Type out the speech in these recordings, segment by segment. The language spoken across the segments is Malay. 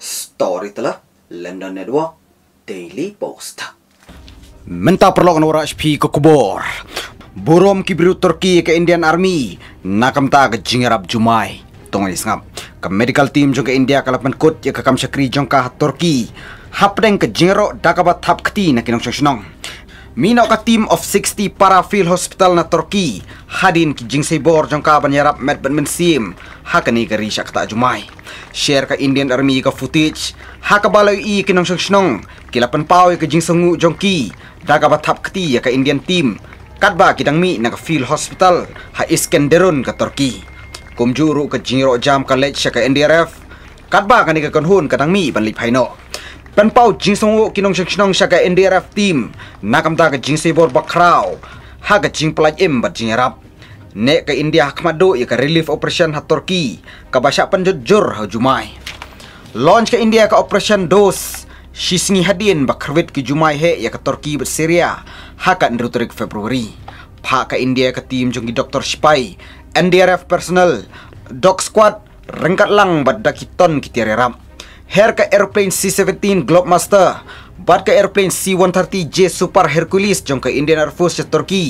story telah London Network Daily Post. Minta perlawanan orang HP ke kubur. Burom kibiru Turki ke Indian Army. Nakam tak ke jingirab Jumai. Tunggu ni sengap. Ke medical team jom ke India kalau penkut ya ke kam syakri jom ke Turki. Hapdeng ke jingirok dakabat hap keti nak inong syong Mino ka team of 60 para field hospital na Turkey. Hadin ki jing sebor jong ka banyarap med badman sim. Hakani ka risak ta jumay. Share ka Indian Army ka footage. Hakabalay i kinong syong syong. Kilapan pao ka jing sungu jong ki. Daga batap kati ya ka Indian team. Katba kidang mi na ka field hospital. Ha iskenderun ka Turkey. Kumjuru ka jingiro jam ka ledge ka NDRF. Katba ka ni ka konhun kadang mi banlip hayno. Penpau jingsong o kinong shik shinong shaka NDRF team nakam ta ka jingsibor bakraw ha ka jing pelaj im bat rap ne ka India hakmado ya ka relief operation ha Turki ka basak penjujur ha Jumai launch ke India ke operation dos shisngi hadin bakrawit ki Jumai he ya ke Turki bat Syria ha ka nrutrik February pa ka India ke team jong ki Spy NDRF personal dog squad rengkat lang bat dakiton kitirerap rap Herka Airplane C-17 Glockmaster, Batka Airplane C-130J Super Hercules ke Indian Air Force ke ya, Turki,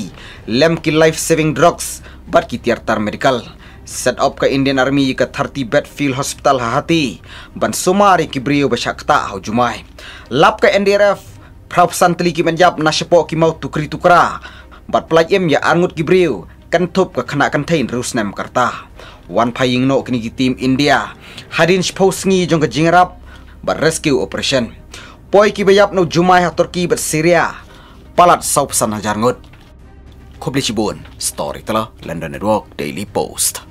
ke Life Saving Drugs, Batki Tiartar Medical. Set up ke Indian Army ke 30 bed field Hospital hati, Ban Sumari Kibrio Besyakta Hau Jumai. Lap ke NDRF, Prabhupasan Teliki Menjab Nasyepo Kimau tukeri tukera, Bat Pelayim Ya Angut Kibrio, Kentup ke Kena Kentain Rusnem Kertah wan paying no kini tim India. Hadin shposngi jong ke jingrap bar rescue operation. Poi ki bayap no jumai ha Turki bar Syria. Palat sau pesan hajar ngut. Kobli story telah London Network, Daily Post.